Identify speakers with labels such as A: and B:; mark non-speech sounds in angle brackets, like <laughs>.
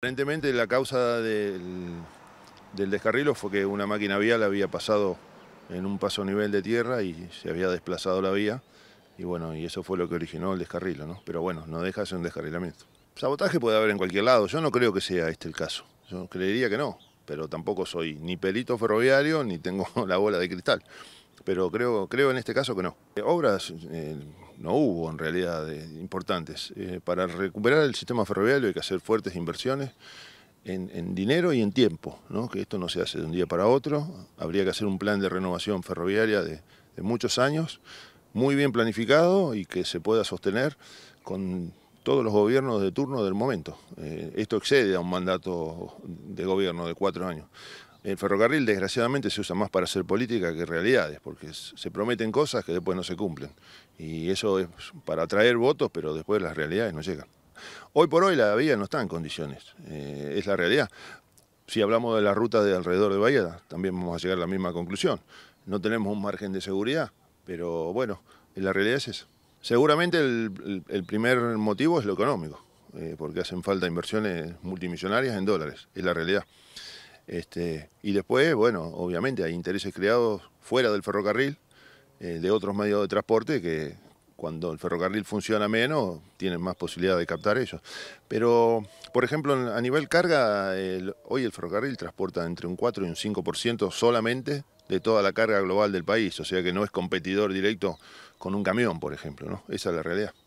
A: Aparentemente la causa del, del, descarrilo fue que una máquina vial había pasado en un paso a nivel de tierra y se había desplazado la vía y bueno, y eso fue lo que originó el descarrilo, ¿no? Pero bueno, no deja de un descarrilamiento. Sabotaje puede haber en cualquier lado, yo no creo que sea este el caso, yo creería que no, pero tampoco soy ni pelito ferroviario ni tengo <laughs> la bola de cristal, pero creo, creo en este caso que no. Eh, obras... Eh, no hubo en realidad eh, importantes. Eh, para recuperar el sistema ferroviario hay que hacer fuertes inversiones en, dinero y en tiempo, que esto no se hace de un día para otro. Habría que hacer un plan de renovación ferroviaria de, muchos años, muy bien planificado y que se pueda sostener con todos los gobiernos de turno del momento. Eh, esto excede a un mandato de gobierno de cuatro años. El ferrocarril, desgraciadamente, se usa más para hacer política que realidades, porque se prometen cosas que después no se cumplen. Y eso es para atraer votos, pero después las realidades no llegan. Hoy por hoy la vía no está en condiciones, eh, es la realidad. Si hablamos de la ruta de alrededor de Bahía, también vamos a llegar a la misma conclusión. No tenemos un margen de seguridad, pero bueno, eh, la realidad es esa. Seguramente el, primer motivo es lo económico, eh, porque hacen falta inversiones multimillonarias en dólares, es la realidad. Este, y después, bueno, obviamente hay intereses creados fuera del ferrocarril, eh, de otros medios de transporte que cuando el ferrocarril funciona menos tienen más posibilidad de captar ellos. Pero, por ejemplo, a nivel carga, hoy el ferrocarril transporta entre un 4 y un 5% solamente de toda la carga global del país, o sea que no es competidor directo con un camión, por ejemplo, ¿no? Esa es la realidad.